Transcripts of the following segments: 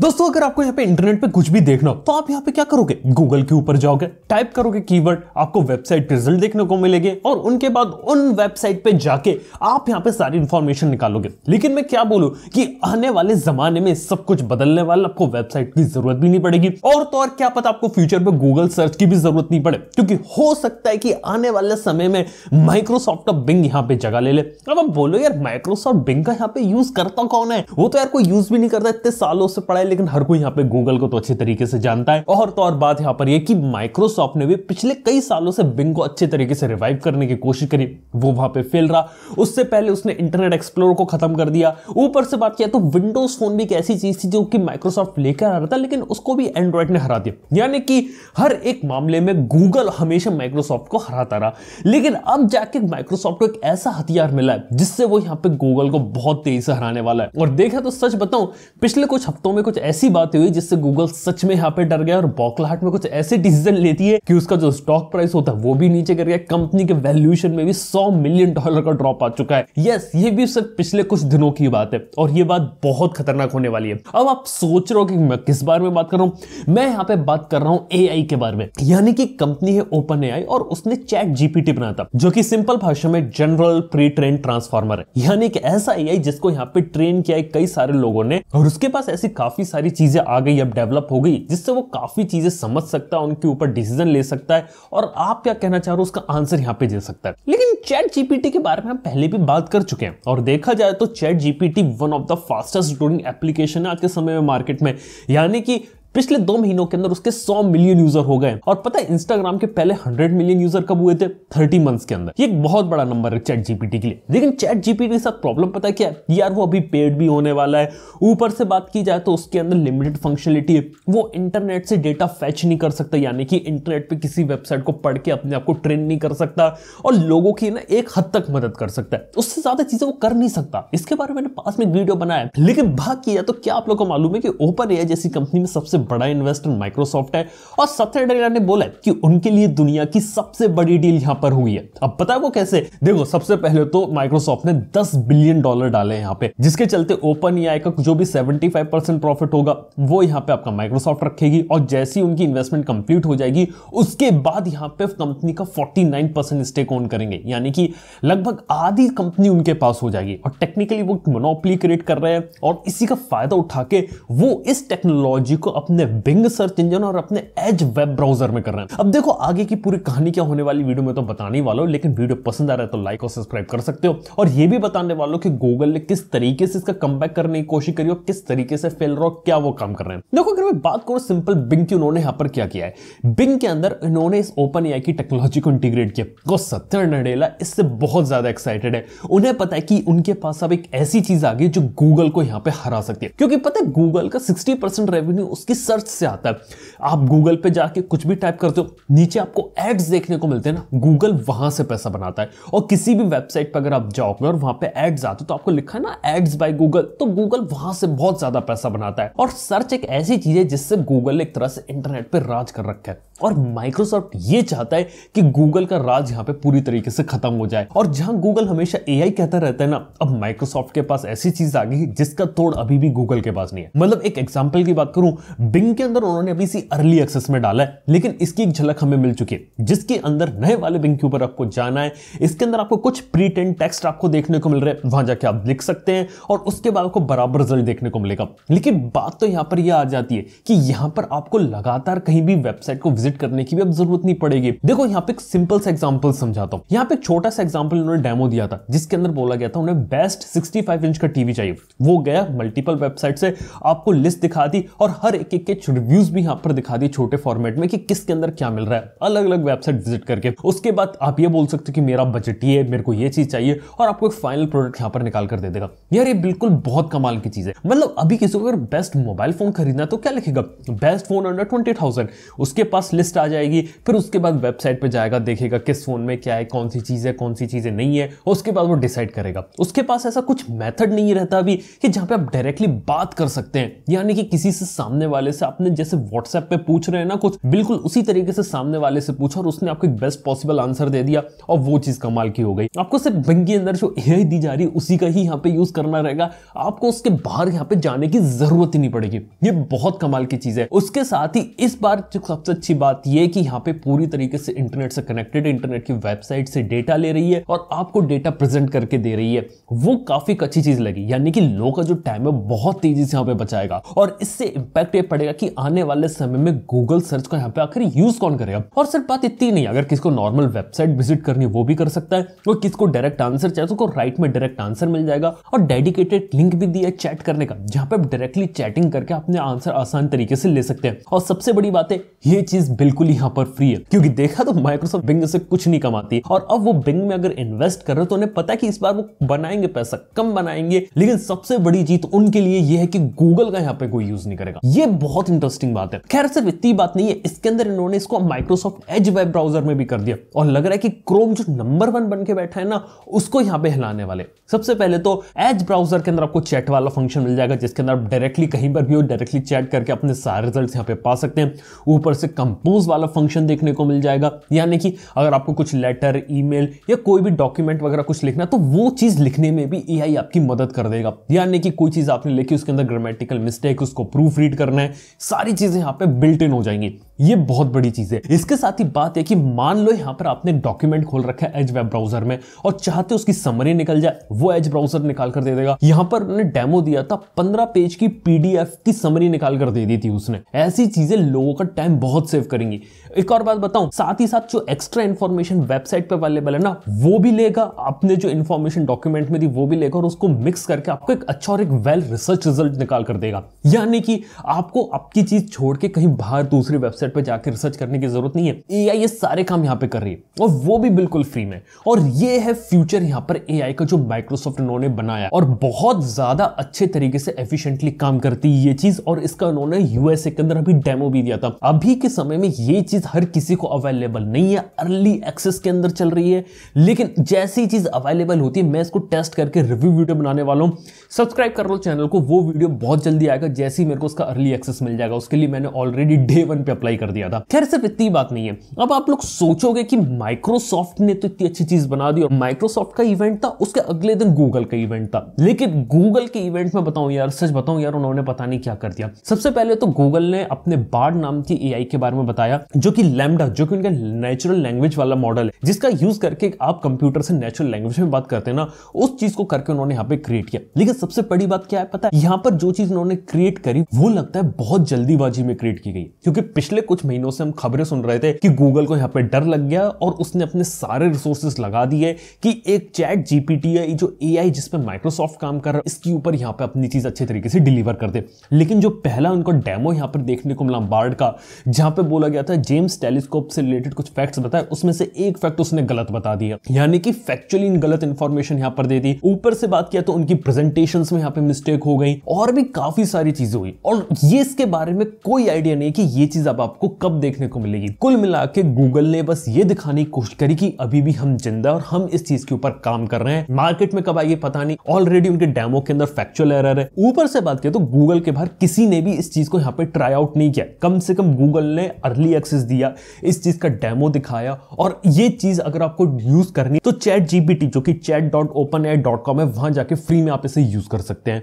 दोस्तों अगर आपको यहाँ पे इंटरनेट पे कुछ भी देखना हो तो आप यहाँ पे क्या करोगे गूगल के ऊपर जाओगे टाइप करोगे कीवर्ड आपको वेबसाइट के रिजल्ट देखने को मिलेंगे और उनके बाद उन वेबसाइट पे जाके आप यहाँ पे सारी इन्फॉर्मेशन निकालोगे लेकिन मैं क्या बोलूँ कि आने वाले जमाने में सब कुछ बदलने वाला आपको वेबसाइट की जरूरत भी नहीं पड़ेगी और तो और क्या पता आपको फ्यूचर में गूगल सर्च की भी जरूरत नहीं पड़े क्योंकि हो सकता है कि आने वाले समय में माइक्रोसॉफ्ट और बिंग यहाँ पे जगह ले ले अब आप बोलो यार माइक्रोसॉफ्ट बिंग का यहाँ पे यूज करता कौन है वो तो यार कोई यूज भी नहीं करता इतने सालों से पढ़ाई लेकिन हर कोई यहाँ पे गूगल को तो अच्छे तरीके से जानता है और तो और बात यहाँ पर यह कि माइक्रोसॉफ्ट ने भी पिछले कई सालों से बिंग को अच्छे तरीके से रिवाइव करने की कोशिश करी वो वहां पे फेल रहा उससे पहले उसने इंटरनेट एक्सप्लोर को खत्म कर दिया ऊपर से बात किया तो विंडोज फोन भी एक ऐसी चीज थी जो कि माइक्रोसॉफ्ट लेकर आ रहा था लेकिन उसको भी एंड्रॉइड ने हरा दिया यानी कि हर एक मामले में गूगल हमेशा माइक्रोसॉफ्ट को हराता रहा लेकिन अब जाके माइक्रोसॉफ्ट को एक ऐसा हथियार मिला है जिससे वो यहाँ पे गूगल को बहुत तेजी से हराने वाला है और देखा तो सच बताऊं पिछले कुछ हफ्तों में कुछ कुछ ऐसी बातें हुई जिससे गूगल सच में यहाँ पे डर गया और बौखलाहट में कुछ ऐसे डिसीजन लेती है कि उसका जो स्टॉक प्राइस होता है वो भी नीचे गिर गया कंपनी के वैल्यूएशन में भी सौ मिलियन डॉलर का ड्रॉप आ चुका है यस ये भी सिर्फ पिछले कुछ दिनों की बात है और ये बात बहुत खतरनाक होने वाली है अब आप सोच रहे हो कि मैं किस बारे में बात कर रहा हूं मैं यहाँ पे बात कर रहा हूँ ए के बारे में यानी कि कंपनी है ओपन ए और उसने चैट जीपीटी बनाया था जो की सिंपल भाषा में जनरल प्री ट्रेन ट्रांसफॉर्मर है यानी कि ऐसा ए जिसको यहाँ पे ट्रेन किया है कई सारे लोगों ने और उसके पास ऐसी काफी काफ़ी सारी चीज़ें आ गई अब डेवलप हो गई जिससे वो काफ़ी चीज़ें समझ सकता है उनके ऊपर डिसीजन ले सकता है और आप क्या कहना चाह रहे हो उसका आंसर यहाँ पे दे सकता है लेकिन चैट जीपीटी के बारे में हम पहले भी बात कर चुके हैं और देखा जाए तो chat GPT one of the fastest growing application है आज के समय में मार्केट में यानी कि पिछले दो महीनों के अंदर उसके 100 मिलियन यूजर हो गए और पता है इंस्टाग्राम के पहले 100 मिलियन यूजर कब हुए थे 30 मंथ्स के अंदर ये एक बहुत बड़ा नंबर है चैट जीपीटी के लिए लेकिन चैट जीपीटी के साथ प्रॉब्लम पता है क्या है यार वो अभी पेड भी होने वाला है ऊपर से बात की जाए तो उसके अंदर लिमिटेड फंक्शनलिटी है वो इंटरनेट से डेटा फैच नहीं कर सकता यानी कि इंटरनेट पर किसी वेबसाइट को पढ़ के अपने आप को ट्रेन नहीं कर सकता और लोगों की ना एक हद तक मदद कर सकता है उससे ज्यादा चीजें वो कर नहीं सकता इसके बारे में पास में वीडियो बनाया लेकिन भाग किया तो क्या आप लोग को मालूम है कि ओपन एआई जैसी कंपनी में सबसे बड़ा इन्वेस्टर माइक्रोसॉफ्ट है और सत्या डेरा ने बोला कि उनके लिए दुनिया की सबसे बड़ी डील यहां पर हुई है अब पता है वो कैसे देखो सबसे पहले तो माइक्रोसॉफ्ट ने दस बिलियन डॉलर डाले यहाँ पे जिसके चलते ओपन ई का जो भी 75 परसेंट प्रॉफिट होगा वो यहाँ पे आपका माइक्रोसॉफ्ट रखेगी और जैसी उनकी इन्वेस्टमेंट कंप्लीट हो जाएगी उसके बाद यहाँ पे कंपनी का 49 परसेंट स्टेक ऑन करेंगे यानी कि लगभग आधी कंपनी उनके पास हो जाएगी और टेक्निकली वो मोनोपली क्रिएट कर रहे हैं और इसी का फायदा उठा के वो इस टेक्नोलॉजी को अपने अपने बिंग सर्च इंजन और अपने एज वेब ब्राउजर में कर रहे हैं अब देखो आगे की पूरी कहानी क्या होने वाली वीडियो में तो बताने वाला हूँ लेकिन वीडियो पसंद आ रहा है तो लाइक और सब्सक्राइब कर सकते हो और ये भी बताने वालों कि गूगल ने किस तरीके से इसका कम करने की कोशिश करी और किस तरीके से फेल रहा क्या वो काम कर रहे हैं देखो अगर मैं बात करूँ सिंपल बिंग की उन्होंने यहाँ पर क्या किया है बिंग के अंदर इन्होंने इस ओपन एआई की टेक्नोलॉजी को इंटीग्रेट किया और सत्य नडेला इससे बहुत ज्यादा एक्साइटेड है उन्हें पता है कि उनके पास अब एक ऐसी चीज आ गई जो गूगल को यहाँ पे हरा सकती है क्योंकि पता है गूगल का सिक्सटी रेवेन्यू उसकी सर्च से आता है आप गूगल पे जाके कुछ भी टाइप करते हो नीचे आपको एड्स देखने को मिलते हैं ना गूगल वहां से पैसा बनाता है और किसी भी वेबसाइट पर अगर आप जाओगे और वहां पे एड्स आते तो आपको लिखा है ना एड्स बाय गूगल तो गूगल वहां से बहुत ज्यादा पैसा बनाता है और सर्च एक ऐसी चीज है जिससे गूगल एक तरह से इंटरनेट पर राज कर रखा है और माइक्रोसॉफ्ट ये चाहता है कि गूगल का राज यहाँ पे पूरी तरीके से खत्म हो जाए और जहां गूगल हमेशा ए कहता रहता है ना अब माइक्रोसॉफ्ट के पास ऐसी चीज आ गई जिसका तोड़ अभी भी गूगल के पास नहीं है मतलब एक एग्जाम्पल की बात करूं बिंग के अंदर उन्होंने अभी इसी अर्ली एक्सेस में डाला है लेकिन इसकी एक झलक हमें मिल चुकी है जिसके अंदर नए वाले बिंग के ऊपर आपको जाना है इसके अंदर आपको कुछ प्री टेक्स्ट आपको देखने को मिल रहे हैं वहां जाके आप लिख सकते हैं और उसके बाद आपको बराबर रिजल्ट देखने को मिलेगा लेकिन बात तो यहां पर यह आ जाती है कि यहां पर आपको लगातार कहीं भी वेबसाइट को विजिट विजिट करने की भी अब जरूरत नहीं पड़ेगी देखो यहाँ पे सिंपल सा एग्जाम्पल समझाता हूँ यहाँ पे छोटा सा एग्जाम्पल उन्होंने डेमो दिया था जिसके अंदर बोला गया था उन्हें बेस्ट सिक्सटी इंच का टीवी चाहिए वो गया मल्टीपल वेबसाइट से आपको लिस्ट दिखा दी और हर एक एक के रिव्यूज भी यहाँ पर दिखा दी छोटे फॉर्मेट में कि किसके अंदर क्या मिल रहा है अलग अलग वेबसाइट विजिट करके उसके बाद आप ये बोल सकते हो कि मेरा बजट ये मेरे को ये चीज चाहिए और आपको एक फाइनल प्रोडक्ट यहाँ पर निकाल कर दे देगा यार ये बिल्कुल बहुत कमाल की चीज है मतलब अभी किसी को अगर बेस्ट मोबाइल फोन खरीदना तो क्या लिखेगा बेस्ट फोन अंडर ट्वेंटी उसके पास लिस्ट आ जाएगी फिर उसके बाद वेबसाइट पर जाएगा देखेगा किस फ़ोन में क्या है कौन सी चीज़ है कौन सी चीज़ें नहीं है उसके बाद वो डिसाइड करेगा उसके पास ऐसा कुछ मैथड नहीं रहता अभी कि जहाँ पे आप डायरेक्टली बात कर सकते हैं यानी कि किसी से सामने वाले से आपने जैसे व्हाट्सएप पे पूछ रहे हैं ना कुछ बिल्कुल उसी तरीके से सामने वाले से पूछा और उसने आपको एक बेस्ट पॉसिबल आंसर दे दिया और वो चीज़ कमाल की हो गई आपको सिर्फ बैंक के अंदर जो ए दी जा रही है उसी का ही यहाँ पे यूज़ करना रहेगा आपको उसके बाहर यहाँ पे जाने की जरूरत ही नहीं पड़ेगी ये बहुत कमाल की चीज़ है उसके साथ ही इस बार जो सबसे अच्छी बात बात यह कि यहाँ पे पूरी तरीके से इंटरनेट से कनेक्टेड इंटरनेट की वेबसाइट से डेटा ले रही है और आपको डेटा प्रेजेंट करके दे रही है वो काफी अच्छी चीज लगी यानी कि लोगों का जो टाइम है बहुत तेजी से यहाँ पे बचाएगा और इससे इम्पैक्ट ये पड़ेगा कि आने वाले समय में गूगल सर्च को यहाँ पे आखिर यूज कौन करेगा और सिर्फ बात इतनी नहीं अगर किसको नॉर्मल वेबसाइट विजिट करनी है वो भी कर सकता है और किसको डायरेक्ट आंसर चाहिए तो उसको राइट में डायरेक्ट आंसर मिल जाएगा और डेडिकेटेड लिंक भी दिया चैट करने का जहाँ पे डायरेक्टली चैटिंग करके अपने आंसर आसान तरीके से ले सकते हैं और सबसे बड़ी बात है ये चीज प्राइस बिल्कुल यहाँ पर फ्री है क्योंकि देखा तो माइक्रोसॉफ्ट बिंग से कुछ नहीं कमाती और अब वो बिंग में अगर इन्वेस्ट कर रहे तो उन्हें पता है कि इस बार वो बनाएंगे पैसा कम बनाएंगे लेकिन सबसे बड़ी जीत उनके लिए यह है कि गूगल का यहाँ पे कोई यूज नहीं करेगा ये बहुत इंटरेस्टिंग बात है खैर सिर्फ इतनी बात नहीं है इसके अंदर इन्होंने इसको माइक्रोसॉफ्ट एज वेब ब्राउजर में भी कर दिया और लग रहा है कि क्रोम जो नंबर वन बन के बैठा है ना उसको यहाँ पे हिलाने वाले सबसे पहले तो एज ब्राउजर के अंदर आपको चैट वाला फंक्शन मिल जाएगा जिसके अंदर आप डायरेक्टली कहीं पर भी हो डायरेक्टली चैट करके अपने सारे रिजल्ट यहाँ पे पा सकते हैं ऊपर से कम कंपोज वाला फंक्शन देखने को मिल जाएगा यानी कि अगर आपको कुछ लेटर ईमेल या कोई भी डॉक्यूमेंट वगैरह कुछ लिखना है तो वो चीज़ लिखने में भी ए आपकी मदद कर देगा यानी कि कोई चीज़ आपने लिखी उसके अंदर ग्रामेटिकल मिस्टेक उसको प्रूफ रीड करना है सारी चीज़ें यहाँ पे बिल्ट इन हो जाएंगी ये बहुत बड़ी चीज है इसके साथ ही बात है कि मान लो यहां पर आपने डॉक्यूमेंट खोल रखा है एज वेब ब्राउजर में और चाहते उसकी समरी निकल जाए वो एज ब्राउजर निकाल कर दे देगा यहां पर उन्होंने डेमो दिया था पंद्रह पेज की पीडीएफ की समरी निकाल कर दे दी थी उसने ऐसी चीजें लोगों का टाइम बहुत सेव करेंगी एक और बात बताऊं साथ ही साथ जो एक्स्ट्रा इंफॉर्मेशन वेबसाइट पर अवेलेबल है ना वो भी लेगा आपने जो इन्फॉर्मेशन डॉक्यूमेंट में दी वो भी लेगा और उसको मिक्स करके आपको एक अच्छा और एक वेल रिसर्च रिजल्ट निकाल कर देगा यानी कि आपको आपकी चीज छोड़ के कहीं बाहर दूसरी वेबसाइट वेबसाइट पर जाकर रिसर्च करने की जरूरत नहीं है ए ये सारे काम यहाँ पे कर रही है और वो भी बिल्कुल फ्री में और ये है फ्यूचर यहाँ पर ए का जो माइक्रोसॉफ्ट उन्होंने बनाया और बहुत ज्यादा अच्छे तरीके से एफिशिएंटली काम करती है ये चीज और इसका उन्होंने यूएसए के अंदर अभी डेमो भी दिया था अभी के समय में ये चीज हर किसी को अवेलेबल नहीं है अर्ली एक्सेस के अंदर चल रही है लेकिन जैसी चीज अवेलेबल होती है मैं इसको टेस्ट करके रिव्यू वीडियो बनाने वाला हूँ सब्सक्राइब कर लो चैनल को वो वीडियो बहुत जल्दी आएगा जैसे ही मेरे को उसका अर्ली एक्सेस मिल जाएगा उसके लिए मैंने ऑलरेडी डे वन पे अप्लाई कर दिया था खैर सिर्फ इतनी बात नहीं है अब आप लोग सोचोगे कि माइक्रोसॉफ्ट ने तो इतनी अच्छी चीज बना दी और माइक्रोसॉफ्ट का इवेंट था उसके अगले दिन गूगल का इवेंट था लेकिन गूगल के इवेंट में बताऊं यार सच बताऊं यार उन्होंने पता नहीं क्या कर दिया सबसे पहले तो गूगल ने अपने बार्ड नाम की ए के बारे में बताया जो कि लैमडा जो कि उनका नेचुरल लैंग्वेज वाला मॉडल है जिसका यूज करके आप कंप्यूटर से नेचुरल लैंग्वेज में बात करते हैं ना उस चीज को करके उन्होंने यहाँ पे क्रिएट किया लेकिन सबसे बड़ी बात क्या है पता है यहाँ पर जो चीज उन्होंने क्रिएट करी वो लगता है बहुत जल्दीबाजी में क्रिएट की गई क्योंकि पिछले कुछ महीनों से हम खबरें सुन रहे थे कि गूगल को यहाँ पे डर लग गया और उसने अपने सारे रिसोर्सेस लगा दिए कि एक चैट जीपीटी है जो ए आई जिसपे माइक्रोसॉफ्ट काम कर रहा है इसके ऊपर यहाँ पे अपनी चीज अच्छे तरीके से डिलीवर कर दे लेकिन जो पहला उनका डेमो यहाँ पर देखने को मिला बार्ड का जहाँ पे बोला गया था जेम्स टेलीस्कोप से रिलेटेड कुछ फैक्ट्स बताए उसमें से एक फैक्ट उसने गलत बता दिया यानी कि फैक्चुअली इन गलत इन्फॉर्मेशन यहाँ पर दे दी ऊपर से बात किया तो उनकी प्रेजेंटेशन में यहाँ पे मिस्टेक हो गई और भी काफी सारी चीजें हुई और ये इसके बारे में कोई आइडिया नहीं कि ये चीज अब आप आपको कब देखने को मिलेगी कुल मिला के गूगल ने बस ये दिखाने की कोशिश करी कि अभी भी हम जिंदा और हम इस चीज के ऊपर काम कर रहे हैं मार्केट में कब आएगी पता नहीं ऑलरेडी उनके डेमो के अंदर फैक्चुअल एरर है ऊपर से बात करें तो गूगल के बाहर किसी ने भी इस चीज को यहाँ पे ट्राई आउट नहीं किया कम से कम गूगल ने अर्ली एक्सेस दिया इस चीज का डेमो दिखाया और ये चीज अगर आपको यूज करनी तो चैट जीपीटी जो कि chat dot open at dot com है वहां जाके फ्री में आप इसे यूज कर सकते हैं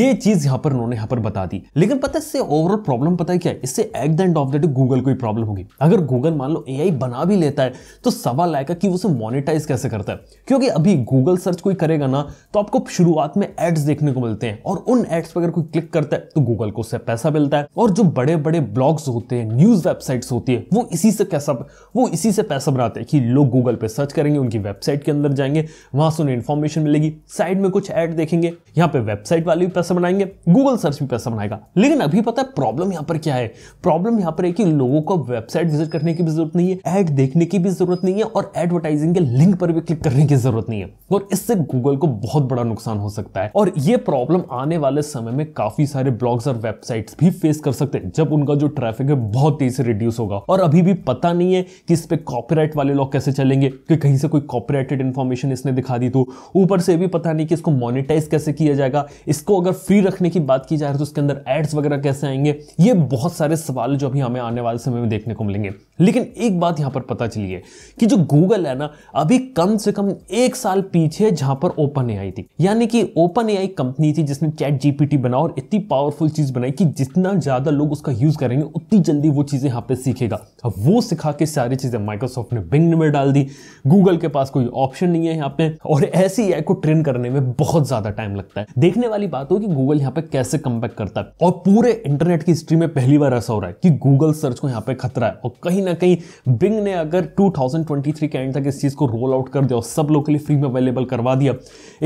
ये चीज यहाँ पर उन्होंने यहाँ पर बता दी लेकिन पता इससे ओवरऑल प्रॉब्लम पता है क्या इससे at the end of the तो गूगल को ही प्रॉब्लम होगी अगर गूगल मान लो ए बना भी लेता है तो सवाल आएगा कि उसे मोनिटाइज कैसे करता है क्योंकि अभी गूगल सर्च कोई करेगा ना तो आपको शुरुआत में एड्स देखने को मिलते हैं और उन एड्स पर अगर कोई क्लिक करता है तो गूगल को उससे पैसा मिलता है और जो बड़े बड़े ब्लॉग्स होते हैं न्यूज वेबसाइट्स होती है वो इसी से कैसा वो इसी से पैसा बनाते हैं कि लोग गूगल पर सर्च करेंगे उनकी वेबसाइट के अंदर जाएंगे वहां से उन्हें इन्फॉर्मेशन मिलेगी साइड में कुछ ऐड देखेंगे यहाँ पे वेबसाइट वाले भी पैसा बनाएंगे गूगल सर्च भी पैसा बनाएगा लेकिन अभी पता है प्रॉब्लम यहाँ पर क्या है प्रॉब्लम यहाँ पर कि लोगों को वेबसाइट विजिट करने की भी जरूरत नहीं है एड देखने की भी जरूरत नहीं है और एडवर्टाइजिंग के लिंक पर भी क्लिक करने की जरूरत नहीं है और इससे गूगल को बहुत बड़ा नुकसान हो सकता है और ये प्रॉब्लम आने वाले समय में काफी सारे ब्लॉग्स और वेबसाइट्स भी फेस कर सकते हैं जब उनका जो ट्रैफिक है बहुत तेज से रिड्यूस होगा और अभी भी पता नहीं है कि इस पर कॉपीराइट वाले लॉग कैसे चलेंगे कि कहीं से कोई कॉपीराइटेड इन्फॉर्मेशन इसने दिखा दी तो ऊपर से भी पता नहीं कि इसको मोनिटाइज कैसे किया जाएगा इसको अगर फ्री रखने की बात की जा रही है तो उसके अंदर एड्स वगैरह कैसे आएंगे ये बहुत सारे सवाल जो अभी हमें आने वाले समय में देखने को मिलेंगे लेकिन एक बात यहाँ पर पता चली है कि जो गूगल है ना अभी कम से कम एक साल पीछे जहाँ पर ओपन ए थी यानी कि ओपन ए कंपनी थी जिसने चैट जीपीटी बना और इतनी पावरफुल चीज़ बनाई कि जितना ज़्यादा लोग उसका यूज़ करेंगे उतनी जल्दी वो चीज़ें यहाँ पर सीखेगा अब वो सिखा के सारी चीज़ें माइक्रोसॉफ्ट ने बिंग में डाल दी गूगल के पास कोई ऑप्शन नहीं है यहाँ पे और ऐसी ए को ट्रेन करने में बहुत ज़्यादा टाइम लगता है देखने वाली बात हो कि गूगल यहाँ पे कैसे कम करता है और पूरे इंटरनेट की हिस्ट्री में पहली बार ऐसा हो रहा है कि गूगल गूगल सर्च को यहाँ पे खतरा है और कहीं ना कहीं बिंग ने अगर 2023 के एंड तक इस चीज़ को रोल आउट कर दिया और सब लोग के लिए फ्री में अवेलेबल करवा दिया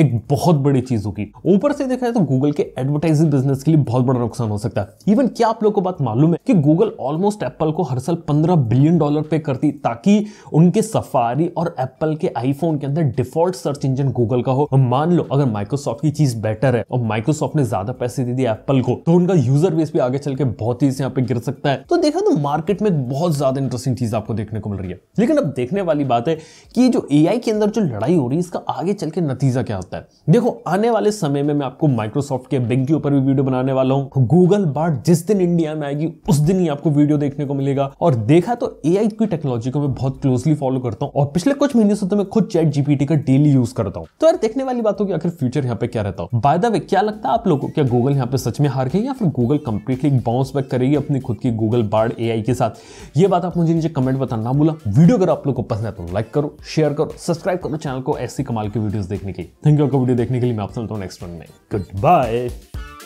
एक बहुत बड़ी चीज़ होगी ऊपर से देखा जाए तो गूगल के एडवर्टाइजिंग बिजनेस के लिए बहुत बड़ा नुकसान हो सकता है इवन क्या आप लोग को बात मालूम है कि गूगल ऑलमोस्ट एप्पल को हर साल पंद्रह बिलियन डॉलर पे करती ताकि उनके सफारी और एप्पल के आईफोन के अंदर डिफॉल्ट सर्च इंजन गूगल का हो मान लो अगर माइक्रोसॉफ्ट की चीज बेटर है और माइक्रोसॉफ्ट ने ज्यादा पैसे दे दिए एप्पल को तो उनका यूजर बेस भी आगे चल के बहुत ही यहाँ पे गिर सकता है तो देखा देखा तो मार्केट में बहुत ज़्यादा इंटरेस्टिंग चीज़ आपको देखने को मिल रही है लेकिन अब देखने वाली बात है कि ये जो ए के अंदर जो लड़ाई हो रही है इसका आगे चल के नतीजा क्या होता है देखो आने वाले समय में मैं आपको माइक्रोसॉफ्ट के बिग के ऊपर भी वीडियो बनाने वाला हूँ गूगल बार जिस दिन इंडिया में आएगी उस दिन ही आपको वीडियो देखने को मिलेगा और देखा तो ए की टेक्नोलॉजी को मैं बहुत क्लोजली फॉलो करता हूँ और पिछले कुछ महीने से तो मैं खुद चैट जीपीटी का डेली यूज करता हूँ तो यार देखने वाली बात होगी आखिर फ्यूचर यहाँ पे क्या रहता हूँ बाय द वे क्या लगता है आप लोगों को क्या गूगल यहाँ पे सच में हार गई या फिर गूगल कंप्लीटली बाउंस बैक करेगी अपनी खुद की गूगल बार कार्ड ए के साथ ये बात आप मुझे नीचे कमेंट बताना ना बोला वीडियो अगर आप लोग को पसंद है तो लाइक करो शेयर करो सब्सक्राइब करो चैनल को ऐसी कमाल की वीडियोस देखने के लिए थैंक यू आपको वीडियो देखने के लिए मैं आपसे मिलता हूँ नेक्स्ट वन में गुड बाय